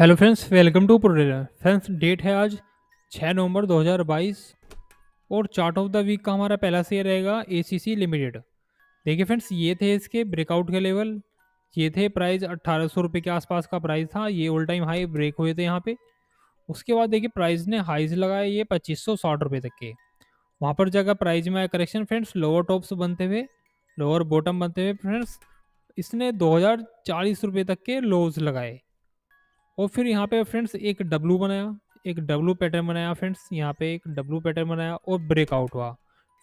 hello friends welcome to प्रोडेलर friends date है आज 6 नवंबर 2022 और चार्ट ऑफ द वीक का हमारा पहला शेयर रहेगा एसीसी लिमिटेड देखिए फ्रेंड्स ये थे इसके ब्रेकआउट के लेवल ये थे प्राइस अट्ठारह सौ के आसपास का प्राइस था ये ऑल टाइम हाई ब्रेक हुए थे यहाँ पे उसके बाद देखिए प्राइस ने हाइज लगाए ये पच्चीस सौ तक के वहाँ पर जगह प्राइज में आया करेक्शन फ्रेंड्स लोअर टॉप्स बनते हुए लोअर बॉटम बनते हुए फ्रेंड्स इसने दो हज़ार तक के लोज लगाए और फिर यहाँ पे फ्रेंड्स एक डब्लू बनाया एक डब्लू पैटर्न बनाया फ्रेंड्स यहाँ पे एक डब्लू पैटर्न बनाया और ब्रेकआउट हुआ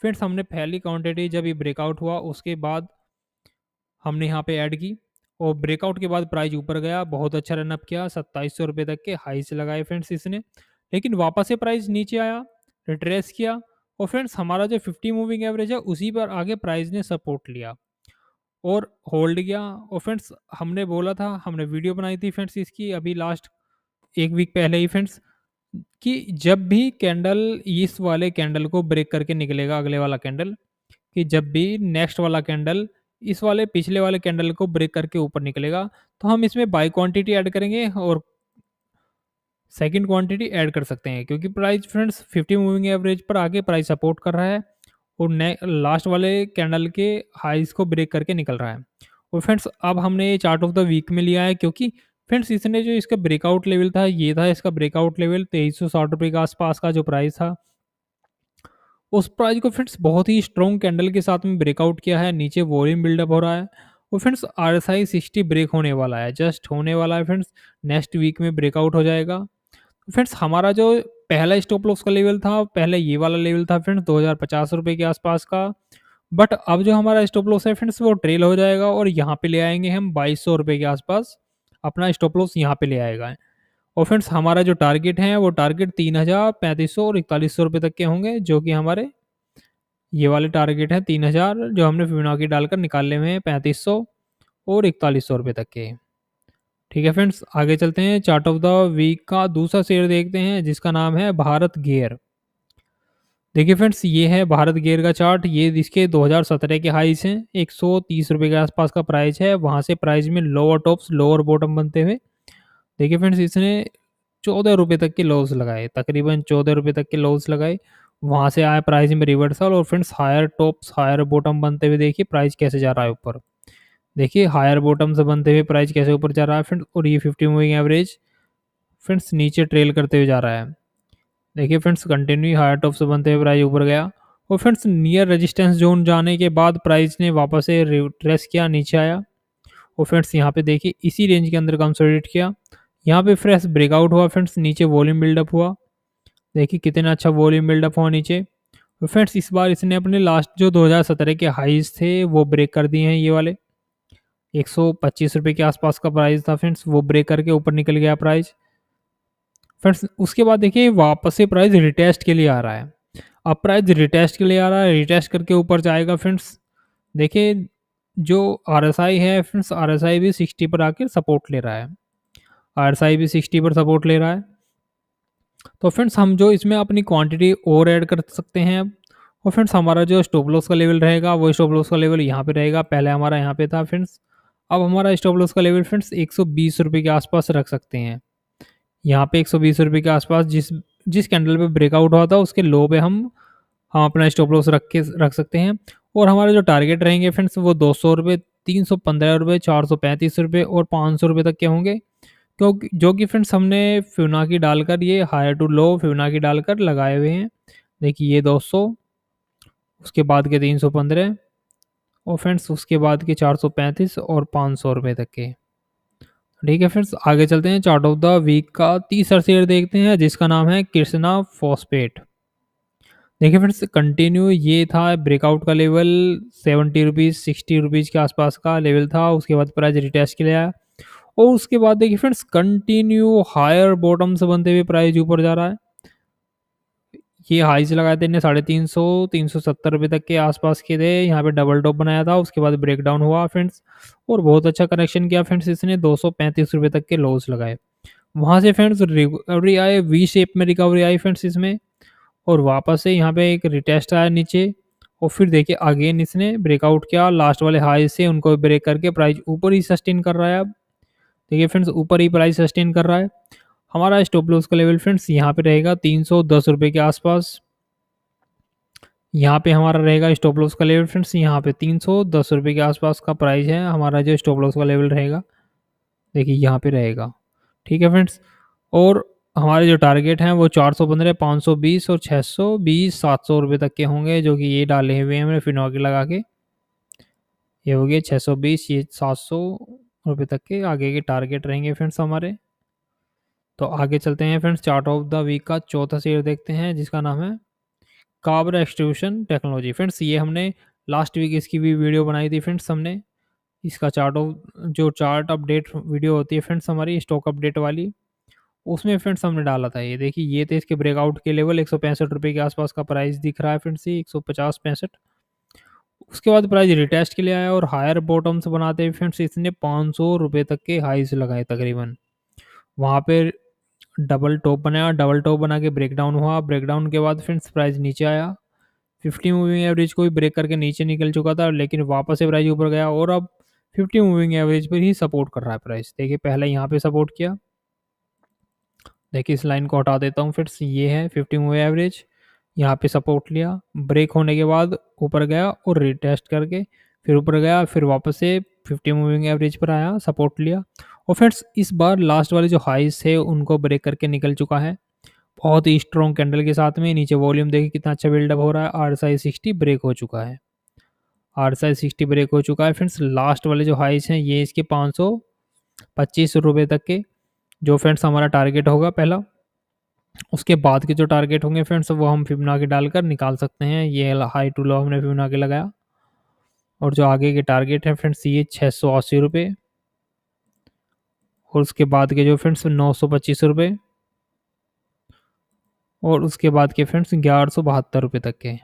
फ्रेंड्स हमने पहली क्वांटिटी जब ये ब्रेकआउट हुआ उसके बाद हमने यहाँ पे ऐड की और ब्रेकआउट के बाद प्राइस ऊपर गया बहुत अच्छा रनअप किया सत्ताईस सौ रुपये तक के हाई से लगाए फ्रेंड्स इसने लेकिन वापस से प्राइस नीचे आया रिट्रेस किया और फ्रेंड्स हमारा जो 50 मूविंग एवरेज है उसी पर आगे प्राइस ने सपोर्ट लिया और होल्ड किया और फ्रेंड्स हमने बोला था हमने वीडियो बनाई थी फ्रेंड्स इसकी अभी लास्ट एक वीक पहले ही फ्रेंड्स कि जब भी कैंडल इस वाले कैंडल को ब्रेक करके निकलेगा अगले वाला कैंडल कि जब भी नेक्स्ट वाला कैंडल इस वाले पिछले वाले कैंडल को ब्रेक करके ऊपर निकलेगा तो हम इसमें बाई क्वांटिटी ऐड करेंगे और सेकंड क्वांटिटी ऐड कर सकते हैं क्योंकि प्राइस फ्रेंड्स 50 मूविंग एवरेज पर आगे प्राइस सपोर्ट कर रहा है और ने लास्ट वाले कैंडल के हाइज को ब्रेक करके निकल रहा है और फ्रेंड्स अब हमने ये चार्ट ऑफ द वीक में लिया है क्योंकि फ्रेंड्स इसने जो इसका ब्रेकआउट लेवल था ये था इसका ब्रेकआउट लेवल तेईस सौ साठ रुपये के आसपास का जो प्राइस था उस प्राइस को फ्रेंड्स बहुत ही स्ट्रॉन्ग कैंडल के साथ में ब्रेकआउट किया है नीचे वॉल्यूम बिल्डअप हो रहा है और friends R S I sixty break होने वाला है जस्ट होने वाला है फ्रेंड्स नेक्स्ट वीक में ब्रेकआउट हो जाएगा फ्रेंड्स हमारा जो पहला स्टॉप लॉस का लेवल था पहले ये वाला लेवल था फ्रेंड्स दो हज़ार के आसपास का बट अब जो हमारा स्टॉप लॉस है फ्रेंड्स वो ट्रेल हो जाएगा और यहाँ पे ले आएंगे हम बाईस सौ के आसपास अपना स्टॉप लॉस यहाँ पे ले आएगा और फ्रेंड्स हमारा जो टारगेट है वो टारगेट तीन हज़ार पैंतीस सौ और इकतालीस सौ रुपये तक के होंगे जो कि हमारे ये वाले टारगेट हैं तीन हज़ार जो हमने फिनाकी डालकर हुए हैं पैंतीस सौ और इकतालीस सौ रुपये तक के ठीक है फ्रेंड्स आगे चलते हैं चार्ट ऑफ द वीक का दूसरा शेयर देखते हैं जिसका नाम है भारत गेयर देखिए फ्रेंड्स ये है भारत गेयर का चार्ट ये इसके 2017 के हाइस हैं एक सौ के आसपास का प्राइस है वहाँ से प्राइस में लोअर टॉप्स लोअर बॉटम बनते हुए देखिए फ्रेंड्स इसने चौदह रुपये तक के लॉस लगाए तकरीबन चौदह रुपये तक के लॉस लगाए वहाँ से आए प्राइस में रिवर्सल और friends higher tops higher bottom बनते हुए देखिए प्राइस कैसे जा रहा है ऊपर देखिए हायर बॉटम से बनते हुए प्राइस कैसे ऊपर जा रहा है फ्रेंड और ये फिफ्टी मूविंग एवरेज फ्रेंड्स नीचे ट्रेल करते हुए जा रहा है देखिए फ्रेंड्स कंटिन्यू हायर टॉप से बनते हुए प्राइस ऊपर गया और फ्रेंड्स नियर रेजिस्टेंस जोन जाने के बाद प्राइस ने वापस से रिट्रेस किया नीचे आया और फ्रेंड्स यहाँ पे देखिए इसी रेंज के अंदर कंसोलिडेट किया यहाँ पे फ्रेश ब्रेकआउट हुआ फ्रेंड्स नीचे वॉल्यूम बिल्डअप हुआ देखिए कितना अच्छा वॉल्यूम बिल्डअप हुआ नीचे और फ्रेंड्स इस बार इसने अपने लास्ट जो 2017 के हाइज थे वो ब्रेक कर दिए हैं ये वाले एक सौ पच्चीस रुपये के आसपास का प्राइस था फ्रेंड्स वो ब्रेक करके ऊपर निकल गया प्राइस फ्रेंड्स उसके बाद देखिए वापस से प्राइस रिटेस्ट के लिए आ रहा है अब प्राइस रिटेस्ट के लिए आ रहा है रिटेस्ट करके ऊपर जाएगा फ्रेंड्स देखिए जो आर है फ्रेंड्स आर भी सिक्सटी पर आकर सपोर्ट ले रहा है आर भी सिक्सटी पर सपोर्ट ले रहा है तो फ्रेंड्स हम जो इसमें अपनी क्वांटिटी और ऐड कर सकते हैं अब और फ्रेंड्स हमारा जो स्टॉप लॉस का लेवल रहेगा वो स्टॉप लॉस का लेवल यहाँ पे रहेगा पहले हमारा यहाँ पे था फ्रेंड्स अब हमारा स्टॉप लॉस का लेवल फ्रेंड्स एक सौ के आसपास रख सकते हैं यहाँ पे एक सौ के आसपास जिस जिस कैंडल पे ब्रेकआउट हुआ था उसके लो पे हम हम अपना स्टॉप लॉस रख के रख सकते हैं और हमारे जो टारगेट रहेंगे फ्रेंड्स वो दो सौ रुपये तीन सौ पंद्रह रुपये चार सौ पैंतीस रुपये और पाँच सौ रुपये तक के होंगे क्योंकि जो कि फ्रेंड्स हमने फ्यूनाकी डालकर ये हायर टू लो फ्यूनाकी डालकर लगाए हुए हैं देखिए ये दो सौ उसके बाद के तीन सौ पंद्रह और फ्रेंड्स उसके बाद के 435 और पाँच सौ रुपये तक के ठीक है फ्रेंड्स आगे चलते हैं चार्ट ऑफ द वीक का तीसरा शेयर देखते हैं जिसका नाम है कृष्णा फॉस्पेट देखिए फ्रेंड्स कंटिन्यू ये था ब्रेकआउट का level seventy rupees sixty rupees के आसपास का लेवल था उसके बाद प्राइस रिटेस्ट के लिए आया और उसके बाद देखिए फ्रेंड्स कंटिन्यू हायर बॉटम से बनते हुए प्राइस ऊपर जा रहा है ये से लगाए थे इन्हें साढ़े तीन सौ तीन सौ सत्तर रुपये तक के आसपास के थे यहाँ पे डबल टॉप बनाया था उसके बाद ब्रेक डाउन हुआ फ्रेंड्स और बहुत अच्छा कनेक्शन किया फ्रेंड्स इसने दो सौ पैंतीस रुपये तक के लॉस लगाए वहाँ से फ्रेंड्स रिकवरी आए वी शेप में रिकवरी आई फ्रेंड्स इसमें और वापस से यहाँ पे एक रिटेस्ट आया नीचे और फिर देखिए अगेन इसने ब्रेकआउट किया लास्ट वाले हाई से उनको ब्रेक करके प्राइस ऊपर ही सस्टेन कर रहा है अब देखिए फ्रेंड्स ऊपर ही प्राइस सस्टेन कर रहा है हमारा स्टॉप लॉस का लेवल फ्रेंड्स यहाँ पे रहेगा तीन सौ दस रुपये के आसपास यहाँ पे हमारा रहेगा स्टॉप लॉस का लेवल फ्रेंड्स यहाँ पे तीन सौ दस रुपये के आसपास का प्राइस है हमारा जो स्टॉप लॉस का लेवल रहेगा देखिए यहाँ पे रहेगा ठीक है फ्रेंड्स और हमारे जो टारगेट हैं वो चार सौ पंद्रह पाँच सौ बीस और छः सौ बीस सात सौ रुपये तक के होंगे जो कि ये डाले हुए हैं मैंने फिनॉकी लगा के ये हो गया छः सौ बीस ये सात सौ रुपये तक के आगे के टारगेट रहेंगे फ्रेंड्स हमारे तो आगे चलते हैं friends chart of the week का चौथा शेयर देखते हैं जिसका नाम है काबर एक्सट्रीब्यूशन टेक्नोलॉजी फ्रेंड्स ये हमने लास्ट वीक इसकी भी वीडियो बनाई थी फ्रेंड्स हमने इसका चार्ट ऑफ जो चार्ट अपडेट वीडियो होती है फ्रेंड्स हमारी स्टॉक अपडेट वाली उसमें फ्रेंड्स हमने डाला था ये देखिए ये थे तो इसके ब्रेकआउट के लेवल एक सौ के आसपास का प्राइस दिख रहा है फ्रेंड्स ये एक सौ उसके बाद प्राइस रिटेस्ट के लिए आया और हायर बॉटम्स बनाते हुए फ्रेंड्स इसने पाँच सौ रुपये तक के हाइज लगाए तकरीबन वहाँ पर डबल टॉप बनाया डबल टॉप बना के ब्रेक डाउन हुआ ब्रेक डाउन के बाद फ्रेंड्स प्राइस नीचे आया फिफ्टी मूविंग एवरेज को भी ब्रेक करके नीचे निकल चुका था लेकिन वापस से प्राइज़ ऊपर गया और अब फिफ्टी मूविंग एवरेज पर ही सपोर्ट कर रहा है प्राइस देखिए पहले यहाँ पे सपोर्ट किया देखिए इस लाइन को हटा देता हूँ फिर ये है फिफ्टी मूविंग एवरेज यहाँ पे सपोर्ट लिया ब्रेक होने के बाद ऊपर गया और रिटेस्ट करके फिर ऊपर गया फिर वापस से फिफ्टी मूविंग एवरेज पर आया सपोर्ट लिया और फ्रेंड्स इस बार लास्ट वाले जो हाइस है उनको ब्रेक करके निकल चुका है बहुत ही स्ट्रॉन्ग कैंडल के साथ में नीचे वॉल्यूम देखिए कितना अच्छा बिल्डअप हो रहा है आर साइज सिक्सटी ब्रेक हो चुका है आर साइज सिक्सटी ब्रेक हो चुका है फ्रेंड्स लास्ट वाले जो हाइस हैं ये इसके पाँच सौ पच्चीस रुपये तक के जो फ्रेंड्स हमारा टारगेट होगा पहला उसके बाद के जो टारगेट होंगे फ्रेंड्स वो हम फिमना के डालकर निकाल सकते हैं ये हाई टू लो हमने फिमना के लगाया और जो आगे के टारगेट हैं फ्रेंड्स ये छः सौ अस्सी रुपये और उसके बाद के जो फ्रेंड्स नौ सौ पच्चीस रुपये और उसके बाद के फ्रेंड्स ग्यारह सौ बहत्तर रुपये तक के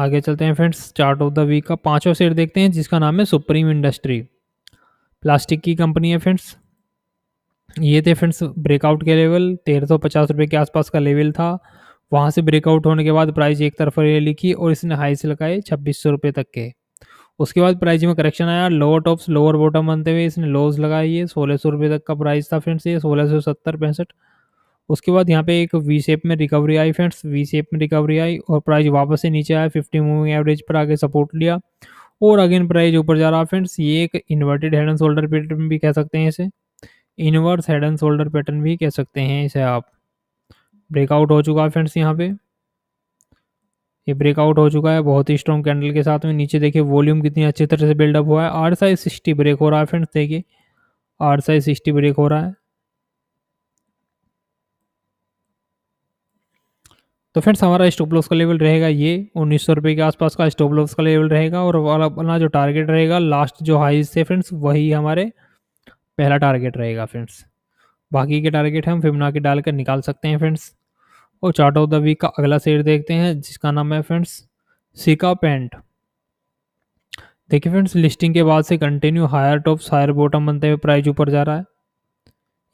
आगे चलते हैं friends chart of the week का पांचवा शेयर देखते हैं जिसका नाम है सुप्रीम इंडस्ट्री प्लास्टिक की कंपनी है फ्रेंड्स ये थे फ्रेंड्स ब्रेकआउट के लेवल तेरह सौ पचास रुपये के आसपास का लेवल था वहाँ से ब्रेकआउट होने के बाद प्राइस एक तरफ रैली की और इसने हाई से लगाए छब्बीस सौ तक के उसके बाद प्राइस में करेक्शन आया लोअर टॉप्स लोअर बॉटम बनते हुए इसने लोज लगाई है सोलह सौ रुपये तक का प्राइस था फ्रेंड्स ये सोलह सौ सत्तर पैंसठ उसके बाद यहाँ पे एक वी शेप में रिकवरी आई फ्रेंड्स वी शेप में रिकवरी आई और प्राइस वापस से नीचे आया फिफ्टी मूविंग एवरेज पर आगे सपोर्ट लिया और अगेन प्राइस ऊपर जा रहा फ्रेंड्स ये एक inverted head and shoulder pattern भी कह सकते हैं इसे inverse head and shoulder pattern भी कह सकते हैं इसे आप ब्रेकआउट हो चुका है फ्रेंड्स यहाँ पे ये ब्रेकआउट हो चुका है बहुत ही स्ट्रॉन्ग कैंडल के साथ में नीचे देखिए वॉल्यूम कितनी अच्छी तरह से बिल्डअप हुआ है आर साइज सिक्सटी ब्रेक हो रहा है फ्रेंड्स देखिए आर साइज सिक्सटी ब्रेक हो रहा है तो फ्रेंड्स हमारा स्टॉप लॉस का लेवल रहेगा ये उन्नीस सौ रुपये के आसपास का स्टॉप लॉस का लेवल रहेगा और अपना जो टारगेट रहेगा लास्ट जो हाई से फ्रेंड्स वही हमारे पहला टारगेट रहेगा फ्रेंड्स बाकी के टारगेट हम फिमना के डालकर निकाल सकते हैं फ्रेंड्स और चार्ट ऑफ द वीक का अगला शेयर देखते हैं जिसका नाम है फ्रेंड्स सिका पेंट देखिए फ्रेंड्स लिस्टिंग के बाद से continue higher tops higher bottom बनते हुए प्राइस ऊपर जा रहा है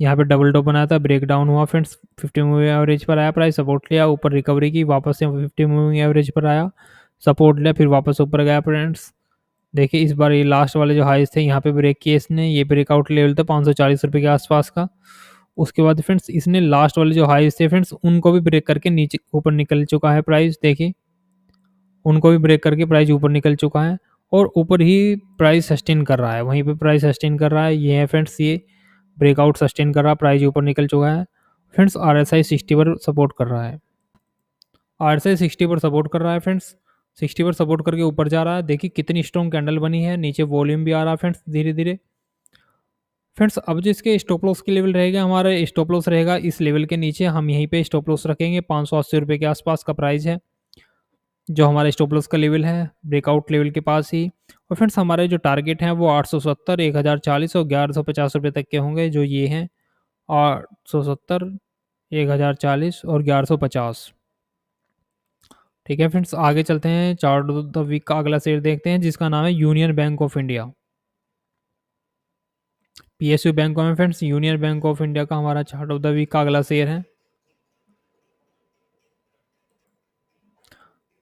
यहाँ पे डबल टॉप बनाया था ब्रेक डाउन हुआ फ्रेंड्स फिफ्टी मूविंग एवरेज पर आया प्राइस सपोर्ट लिया ऊपर रिकवरी की वापस से फिफ्टी मूविंग एवरेज पर आया सपोर्ट लिया फिर वापस ऊपर गया फ्रेंड्स देखिए इस बार ये लास्ट वाले जो हाइस थे यहाँ पे ब्रेक किए इसने ये ब्रेकआउट लेवल था पाँच सौ चालीस के आसपास का उसके बाद फ्रेंड्स इसने लास्ट वाले जो हाई थे फ्रेंड्स उनको भी ब्रेक करके नीचे ऊपर निकल चुका है प्राइस देखिए उनको भी ब्रेक करके प्राइस ऊपर निकल चुका है और ऊपर ही प्राइस सस्टेन कर रहा है वहीं पे प्राइस सस्टेन कर रहा है ये है फ्रेंड्स ये ब्रेकआउट सस्टेन कर रहा है प्राइज ऊपर निकल चुका है friends R S I sixty पर सपोर्ट कर रहा है आर एस आई सिक्सटी पर सपोर्ट कर रहा है फ्रेंड्स सिक्सटी पर सपोर्ट करके ऊपर जा रहा है देखिए कितनी स्ट्रॉन्ग कैंडल बनी है नीचे वॉल्यूम भी आ रहा है फ्रेंड्स धीरे धीरे फ्रेंड्स अब जो इसके स्टॉप लॉस के लेवल रहेगा हमारा स्टॉप लॉस रहेगा इस लेवल के नीचे हम यहीं पे स्टॉप लॉस रखेंगे पाँच सौ अस्सी रुपये के आसपास का प्राइस है जो हमारा स्टॉप लॉस का लेवल है ब्रेकआउट लेवल के पास ही और फ्रेंड्स हमारे जो टारगेट हैं वो आठ सौ सत्तर एक हज़ार चालीस और ग्यारह सौ पचास रुपये तक के होंगे जो ये हैं आठ सौ सत्तर एक हज़ार चालीस और ग्यारह सौ पचास ठीक है फ्रेंड्स आगे चलते हैं चार्ट द वीक का अगला शेयर देखते हैं जिसका नाम है Union Bank of India PSU बैंकों में friends Union Bank of India का हमारा चार्ट ऑफ द वीक का अगला शेयर है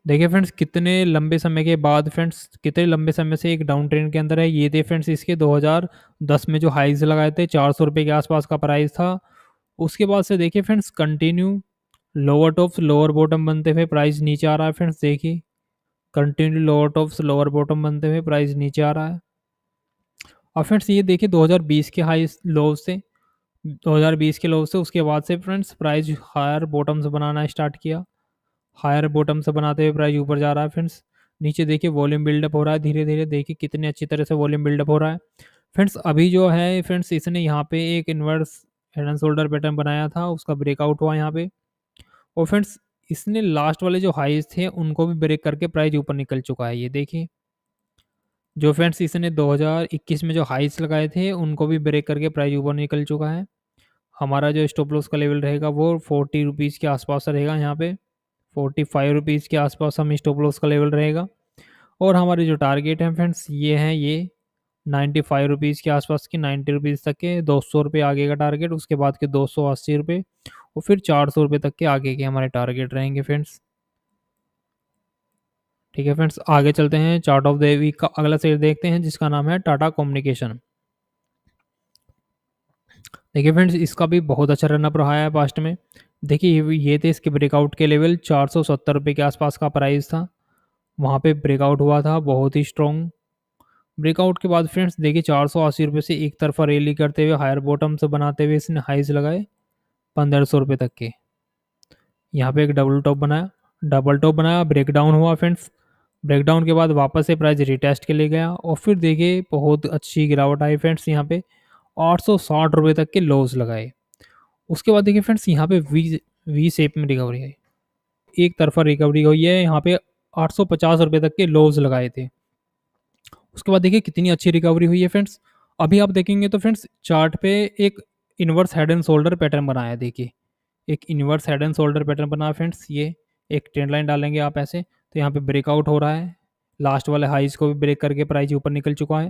देखिए फ्रेंड्स कितने लंबे समय के बाद फ्रेंड्स कितने लंबे समय से एक डाउन ट्रेंड के अंदर है ये थे फ्रेंड्स इसके 2010 में जो हाइज लगाए थे चार सौ रुपये के आसपास का प्राइस था उसके बाद से देखिए friends continue lower tops lower bottom बनते हुए प्राइस नीचे आ रहा है फ्रेंड्स देखिए continue lower tops lower bottom बनते हुए प्राइस नीचे आ रहा है और फ्रेंड्स ये देखिए 2020 के हाई लो से 2020 के लो से उसके बाद से फ्रेंड्स प्राइस हायर से बनाना स्टार्ट किया हायर से बनाते हुए प्राइस ऊपर जा रहा है फ्रेंड्स नीचे देखिए वॉल्यूम बिल्डअप हो रहा है धीरे धीरे देखिए कितने अच्छी तरह से वॉल्यूम बिल्डअप हो रहा है फ्रेंड्स अभी जो है फ्रेंड्स इसने यहाँ पे एक inverse head and shoulder pattern बनाया था उसका ब्रेकआउट हुआ यहाँ पे और फ्रेंड्स इसने लास्ट वाले जो हाइज थे उनको भी ब्रेक करके प्राइस ऊपर निकल चुका है ये देखिए जो फ्रेंड्स इसने 2021 में जो हाइस लगाए थे उनको भी ब्रेक करके प्राइस ऊपर निकल चुका है हमारा जो स्टॉप लॉस का लेवल रहेगा वो फोर्टी रुपीज़ के आसपास रहेगा यहाँ पे फोर्टी फाइव रुपीज़ के आसपास हम स्टॉप लॉस का लेवल रहेगा और हमारे जो टारगेट हैं फ्रेंड्स ये हैं ये नाइन्टी फाइव रुपीज़ के आसपास की नाइन्टी रुपीज़ तक के दो सौ रुपये आगे का टारगेट उसके बाद के दो सौ अस्सी रुपये और फिर चार सौ रुपये तक के आगे के हमारे टारगेट रहेंगे फ्रेंड्स ठीक है फ्रेंड्स आगे चलते हैं चार्ट ऑफ द वीक का अगला शेयर देखते हैं जिसका नाम है टाटा कम्युनिकेशन देखिए फ्रेंड्स इसका भी बहुत अच्छा रनअप रहा है पास्ट में देखिए ये थे इसके ब्रेकआउट के लेवल चार सौ सत्तर के आसपास का प्राइस था वहाँ पे ब्रेकआउट हुआ था बहुत ही स्ट्रॉन्ग ब्रेकआउट के बाद फ्रेंड्स देखिए चार सौ अस्सी रुपये से एक तरफा रैली करते हुए हायर से बनाते हुए इसने हाइज लगाए पंद्रह सौ रुपये तक के यहाँ पे एक डबल टॉप बनाया डबल टॉप बनाया ब्रेकडाउन हुआ फ्रेंड्स ब्रेकडाउन के बाद वापस से प्राइस रिटेस्ट के लिए गया और फिर देखिए बहुत अच्छी गिरावट आई फ्रेंड्स यहाँ पे आठ सौ साठ रुपये तक के लॉस लगाए उसके बाद देखिए फ्रेंड्स यहाँ पे वी वी सेप में रिकवरी आई एक तरफा रिकवरी हुई है यहाँ पे आठ सौ पचास रुपये तक के लॉस लगाए थे उसके बाद देखिए कितनी अच्छी रिकवरी हुई है फ्रेंड्स अभी आप देखेंगे तो फ्रेंड्स चार्ट पे एक inverse head and shoulder pattern बनाया देखिए एक inverse head and shoulder pattern बनाया फ्रेंड्स ये एक ट्रेंड लाइन डालेंगे आप ऐसे तो यहाँ पे ब्रेकआउट हो रहा है लास्ट वाले हाइज़ को भी ब्रेक करके प्राइस ऊपर निकल चुका है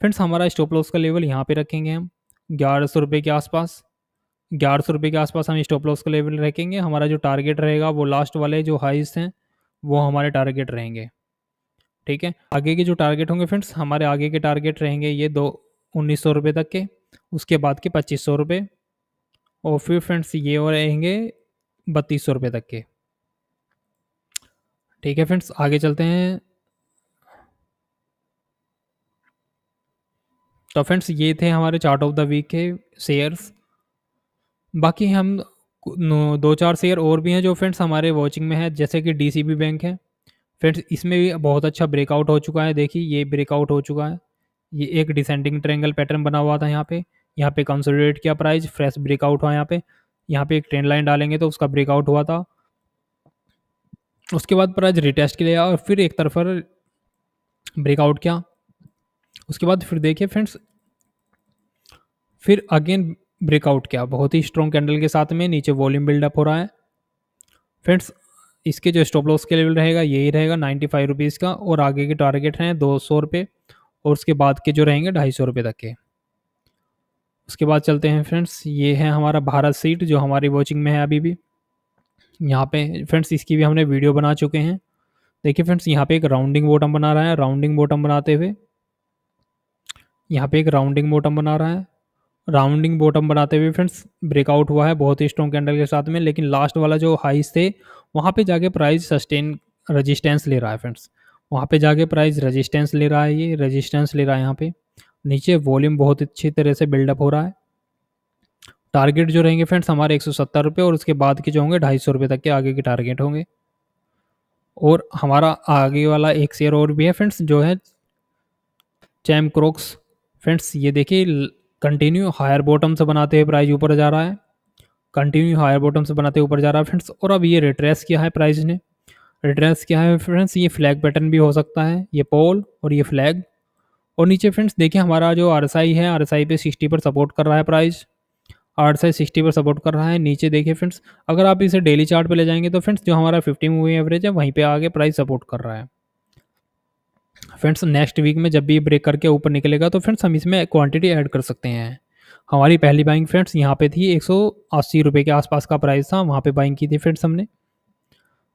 फ्रेंड्स हमारा स्टॉप लॉस का लेवल यहाँ पे रखेंगे हम ग्यारह सौ रुपये के आसपास ग्यारह सौ रुपये के आसपास हम स्टॉप लॉस का लेवल रखेंगे हमारा जो टारगेट रहेगा वो लास्ट वाले जो हाइज़ हैं वो हमारे टारगेट रहेंगे ठीक है आगे के जो टारगेट होंगे फ्रेंड्स हमारे आगे के टारगेट रहेंगे ये दो उन्नीस सौ रुपये तक के उसके बाद के पच्चीस सौ रुपये और फिर फ्रेंड्स ये और रहेंगे बत्तीस सौ रुपये तक के ठीक है फ्रेंड्स आगे चलते हैं तो फ्रेंड्स ये थे हमारे चार्ट ऑफ द वीक के शेयर्स बाकी हम दो चार शेयर और भी हैं जो फ्रेंड्स हमारे वॉचिंग में है जैसे कि डीसीबी बैंक है फ्रेंड्स इसमें भी बहुत अच्छा ब्रेकआउट हो चुका है देखिए ये ब्रेकआउट हो चुका है ये एक डिसेंडिंग ट्रेंगल पैटर्न बना हुआ था यहाँ पे यहाँ पे कंसोलिडेट किया प्राइस फ्रेश ब्रेकआउट हुआ यहाँ पे यहाँ पे एक ट्रेंड लाइन डालेंगे तो उसका ब्रेकआउट हुआ था उसके बाद प्राइज रिटेस्ट के लिए और फिर एक तरफा ब्रेकआउट किया उसके बाद फिर देखिए फ्रेंड्स फिर अगेन ब्रेकआउट किया बहुत ही स्ट्रॉन्ग कैंडल के साथ में नीचे वॉल्यूम बिल्डअप हो रहा है फ्रेंड्स इसके जो स्टॉप लॉस के लेवल रहेगा यही रहेगा नाइन्टी फाइव रुपीज़ का और आगे के टारगेट हैं दो सौ रुपये और उसके बाद के जो रहेंगे ढाई सौ रुपये तक के उसके बाद चलते हैं फ्रेंड्स ये है हमारा भारत सीट जो हमारी वॉचिंग में है अभी भी यहाँ पे फ्रेंड्स इसकी भी हमने वीडियो बना चुके हैं देखिए फ्रेंड्स यहाँ पे एक राउंडिंग बॉटम बना रहा है राउंडिंग बॉटम बनाते हुए यहाँ पे एक राउंडिंग बॉटम बना रहा है राउंडिंग बॉटम बनाते हुए फ्रेंड्स ब्रेकआउट हुआ है बहुत ही स्ट्रॉन्ग कैंडल के साथ में लेकिन लास्ट वाला जो हाइस थे वहाँ पे जाके प्राइस सस्टेन रजिस्टेंस ले रहा है फ्रेंड्स वहाँ पे जाके प्राइस रजिस्टेंस ले रहा है ये रजिस्टेंस ले रहा है यहाँ पे नीचे वॉल्यूम बहुत अच्छी तरह से बिल्डअप हो रहा है टारगेट जो रहेंगे फ्रेंड्स हमारे एक सौ रुपये और उसके बाद के जो होंगे ढाई सौ रुपये तक के आगे के टारगेट होंगे और हमारा आगे वाला एक शेयर और भी है फ्रेंड्स जो है चैम क्रोक्स फ्रेंड्स ये देखिए कंटिन्यू हायर बॉटम से बनाते हुए प्राइस ऊपर जा रहा है कंटिन्यू हायर बॉटम से बनाते ऊपर जा रहा है फ्रेंड्स और अब ये रिट्रेस किया है प्राइस ने रिट्रेस किया है फ्रेंड्स ये फ्लैग पैटर्न भी हो सकता है ये पोल और ये फ्लैग और नीचे फ्रेंड्स देखिए हमारा जो आर है आर पे सिक्सटी पर सपोर्ट कर रहा है प्राइस आठ से सिक्सटी पर सपोर्ट कर रहा है नीचे देखिए फ्रेंड्स अगर आप इसे डेली चार्ट पे ले जाएंगे तो फ्रेंड्स जो हमारा फिफ्टी मूविंग एवरेज है वहीं पे आगे प्राइस सपोर्ट कर रहा है फ्रेंड्स नेक्स्ट वीक में जब भी ब्रेक करके ऊपर निकलेगा तो फ्रेंड्स हम इसमें क्वान्टिटी ऐड कर सकते हैं हमारी पहली बाइंग फ्रेंड्स यहाँ पर थी एक रुपए के आसपास का प्राइस था वहाँ पर बाइंग की थी फ्रेंड्स हमने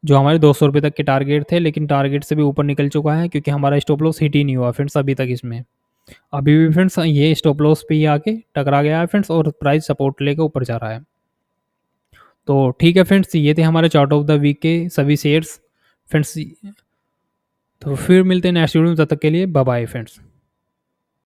जो हमारे दो सौ रुपये तक के टारगेट थे लेकिन टारगेट से भी ऊपर निकल चुका है क्योंकि हमारा स्टॉप लॉस हिट ही नहीं हुआ फ्रेंड्स अभी तक इसमें अभी भी फ्रेंड्स ये स्टॉप लॉस पे ही आके टकरा गया है फ्रेंड्स और प्राइस सपोर्ट लेकर ऊपर जा रहा है तो ठीक है फ्रेंड्स ये थे हमारे चार्ट ऑफ द वीक के सभी शेयर्स फ्रेंड्स तो फिर मिलते हैं नेक्स्ट वीडियो में तब तक के लिए बाय बाय फ्रेंड्स